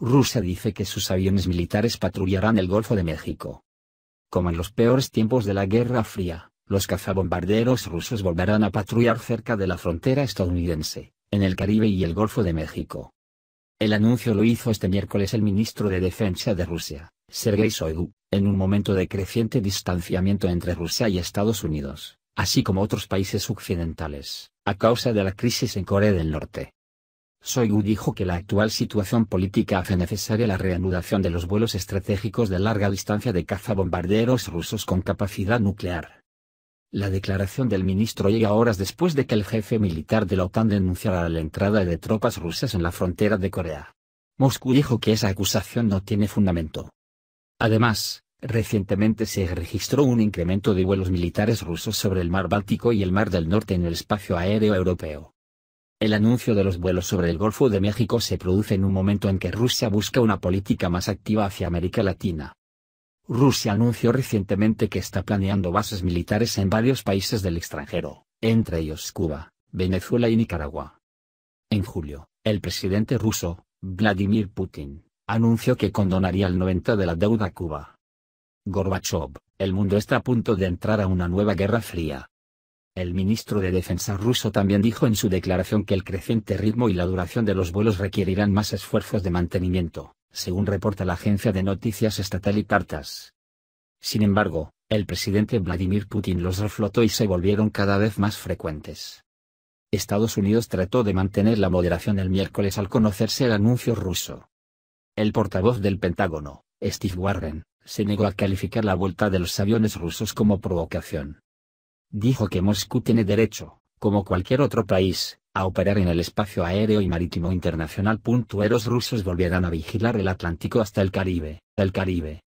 Rusia dice que sus aviones militares patrullarán el Golfo de México. Como en los peores tiempos de la Guerra Fría, los cazabombarderos rusos volverán a patrullar cerca de la frontera estadounidense, en el Caribe y el Golfo de México. El anuncio lo hizo este miércoles el ministro de Defensa de Rusia, Sergei Shoigu, en un momento de creciente distanciamiento entre Rusia y Estados Unidos, así como otros países occidentales, a causa de la crisis en Corea del Norte. Soigu dijo que la actual situación política hace necesaria la reanudación de los vuelos estratégicos de larga distancia de cazabombarderos rusos con capacidad nuclear. La declaración del ministro llega horas después de que el jefe militar de la OTAN denunciara la entrada de tropas rusas en la frontera de Corea. Moscú dijo que esa acusación no tiene fundamento. Además, recientemente se registró un incremento de vuelos militares rusos sobre el mar Báltico y el mar del Norte en el espacio aéreo europeo. El anuncio de los vuelos sobre el Golfo de México se produce en un momento en que Rusia busca una política más activa hacia América Latina. Rusia anunció recientemente que está planeando bases militares en varios países del extranjero, entre ellos Cuba, Venezuela y Nicaragua. En julio, el presidente ruso, Vladimir Putin, anunció que condonaría el 90% de la deuda a Cuba. Gorbachev, el mundo está a punto de entrar a una nueva guerra fría. El ministro de Defensa ruso también dijo en su declaración que el creciente ritmo y la duración de los vuelos requerirán más esfuerzos de mantenimiento, según reporta la agencia de noticias estatal Tartas. Sin embargo, el presidente Vladimir Putin los reflotó y se volvieron cada vez más frecuentes. Estados Unidos trató de mantener la moderación el miércoles al conocerse el anuncio ruso. El portavoz del Pentágono, Steve Warren, se negó a calificar la vuelta de los aviones rusos como provocación dijo que Moscú tiene derecho, como cualquier otro país, a operar en el espacio aéreo y marítimo internacional. Los rusos volverán a vigilar el Atlántico hasta el Caribe. El Caribe,